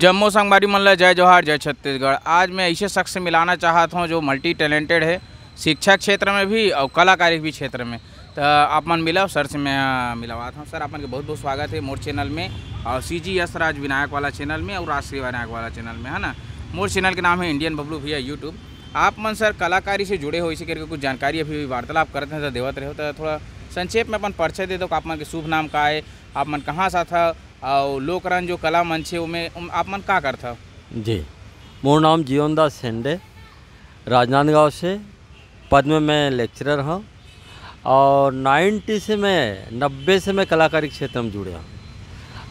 जम्मू संगमारी मल्ला जय जोहार जय छत्तीसगढ़ आज मैं ऐसे शख्स से मिलाना चाहता हूँ जो मल्टी टैलेंटेड है शिक्षा क्षेत्र में भी और कलाकारी भी क्षेत्र में तो आप मन मिला सर से मैं मिलवाता हूँ सर आपन के बहुत बहुत स्वागत है मोर चैनल में और सी जी एस राज विनायक वाला चैनल में और राष्ट्रीय विनायक वाला चैनल में है ना मोर चैनल के नाम है इंडियन बबलू भैया यूट्यूब आप मन सर कलाकारी से जुड़े हो इसी करके कुछ जानकारी अभी भी वार्तालाप करते हैं तो देवत रहे हो तो थोड़ा संक्षेप में अपन परिचय दे दो आप मन के शुभ नाम का है आप मन कहाँ सा था और लोकरण जो कला मंच है उमें आप मन का करता जी मोर नाम जीवनदास सेंडे राजनांदगांव से पद में मैं लेक्चरर हूँ और 90 से मैं 90 से मैं कलाकारी क्षेत्र में जुड़े हूँ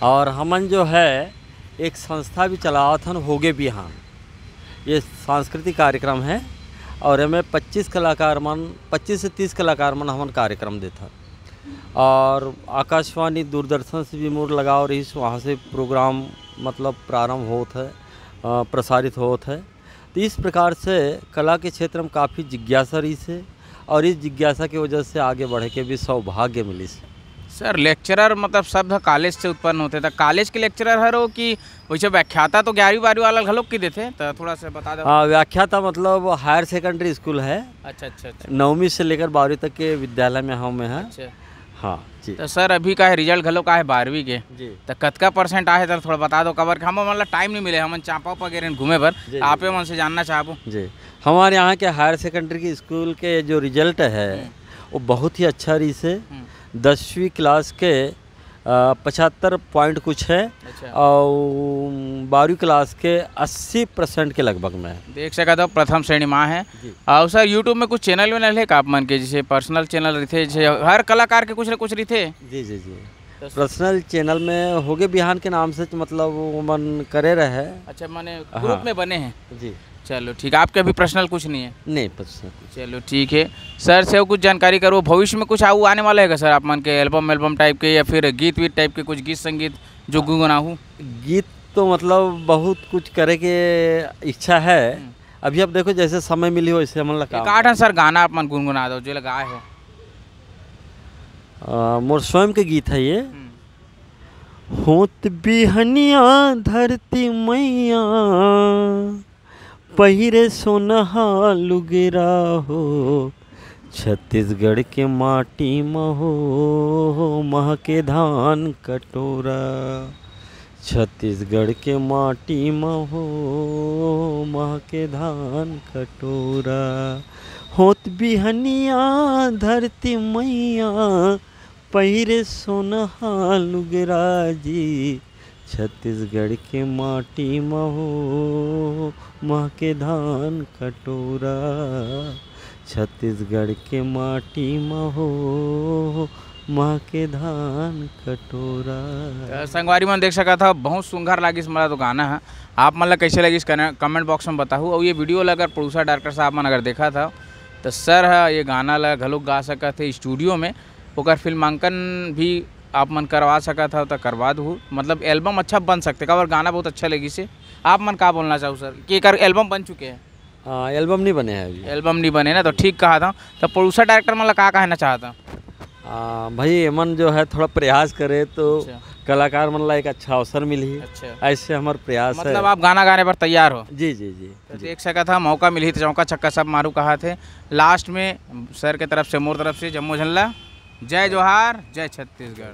और हमन जो है एक संस्था भी चलावा था होगे भी हाँ ये सांस्कृतिक कार्यक्रम है और हमें 25 कलाकार मन 25 से 30 कलाकार मन हम कार्यक्रम देता और आकाशवाणी दूरदर्शन से भी मोर और रही वहाँ से प्रोग्राम मतलब प्रारंभ होता है प्रसारित होता है तो इस प्रकार से कला के क्षेत्र में काफ़ी जिज्ञासा रही से और इस जिज्ञासा की वजह से आगे बढ़े के भी सौभाग्य मिली से सर लेक्चरर मतलब शब्द कॉलेज से उत्पन्न होते थे कॉलेज तो के लेक्चरर हर हो कि वैसे व्याख्याता तो ग्यारहवीं बारहवीं वाला घलोक की देते तो थोड़ा सा बता दो हाँ व्याख्याता मतलब हायर सेकेंडरी स्कूल है अच्छा अच्छा, अच्छा। नौवीं से लेकर बारहवीं तक के विद्यालय में हम हैं अच्छा। हाँ जी तो सर अभी का है रिजल्ट घलो का है बारहवीं के जी तो कतका परसेंट आए सर तो थोड़ा बता दो कबर हम मतलब टाइम नहीं मिले हम चांपा वगैरह घूमे पर आप मन से जानना चाहबो जी हमारे यहाँ के हायर सेकेंडरी के स्कूल के जो रिजल्ट है हम्म। वो बहुत ही अच्छा रही है हम्म। दसवीं क्लास के पचहत्तर पॉइंट कुछ है अच्छा। और बारहवीं क्लास के अस्सी परसेंट के लगभग में देख सका था तो प्रथम श्रेणी माँ है और सर यूट्यूब में कुछ चैनल वैनल है का आप मन के जैसे पर्सनल चैनल रहते जैसे हर कलाकार के कुछ ना कुछ रहते जी जी जी पर्सनल तो चैनल में हो गए बिहान के नाम से तो मतलब मन करे रहे अच्छा मैंने ग्रुप हाँ, में बने हैं जी चलो ठीक है आपके अभी पर्सनल कुछ नहीं है नहीं पर्सनल चलो ठीक है सर से कुछ जानकारी करो भविष्य में कुछ आऊ आने वाला है सर आप मान के एल्बम एल्बम टाइप के या फिर गीत वीत टाइप के कुछ गीत संगीत जो गुनगुनाऊ गीत तो मतलब बहुत कुछ करे के इच्छा है हम्म। अभी आप देखो जैसे समय मिली हो वैसे मन लगा काट सर गाना आप मन गुनगुना दो जो लगाए हो मोर स्वयं के गीत है ये हम्म। होत बिहनिया धरती मैया पहिरे सोनहा लुगरा हो छत्तीसगढ़ के माटी महो मह के धान कटोरा छत्तीसगढ़ के माटी महो मह के धान कटोरा होत बिहनिया धरती मैया पहिरे सोनहा लुगरा जी छत्तीसगढ़ के माटी महो मह के धान कटोरा छत्तीसगढ़ के माटी महो माँ के धान कटोरा संगवारी मन देख सका था बहुत सुंदर लागिस मोला तो गाना है आप मन ला कैसे इस कमेंट बॉक्स में बताऊँ और ये वीडियो ला अगर प्रोड्यूसर डायरेक्टर साहब मन अगर देखा था तो सर है ये गाना ला घलोक गा सका थे स्टूडियो में ओकर फिल्मांकन भी आप मन करवा सका था तो करवा दू मतलब एल्बम अच्छा बन सकते का और गाना बहुत अच्छा लगी से आप मन का बोलना चाहूँ सर कि एक एल्बम बन चुके हैं हाँ एल्बम नहीं बने हैं अभी एल्बम नहीं बने ना तो ठीक कहा था तो प्रोड्यूसर डायरेक्टर मतलब क्या कहना चाहता आ, भाई एमन जो है थोड़ा प्रयास करे तो अच्छा। कलाकार मतलब एक अच्छा अवसर मिली अच्छा। ऐसे हमारे प्रयास मतलब है। आप गाना गाने पर तैयार हो जी जी जी, जी। तो देख सका था मौका मिली तो चौका छक्का सब मारू कहा थे लास्ट में सर के तरफ से मोर तरफ से जम्मू झल्ला जय जोहार जय छत्तीसगढ़